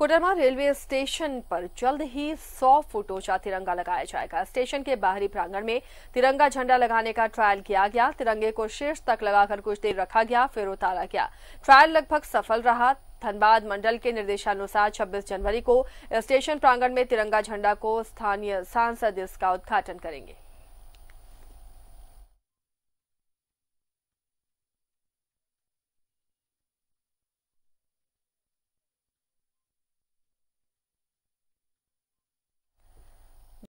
Koderma railway station पर जल्द ही 100 foot ऊंचा तिरंगा लगाया जाएगा स्टेशन के बाहरी प्रांगण में तिरंगा झंडा लगाने का ट्रायल किया गया तिरंगे को शीर्ष तक लगाकर कुछ देर रखा गया फिर उतारा गया ट्रायल लगभग सफल रहा धनबाद मंडल के निर्देशानुसार 26 जनवरी को स्टेशन प्रांगण में तिरंगा झंडा को स्थानीय सांसद इसका उद्घाटन करेंगे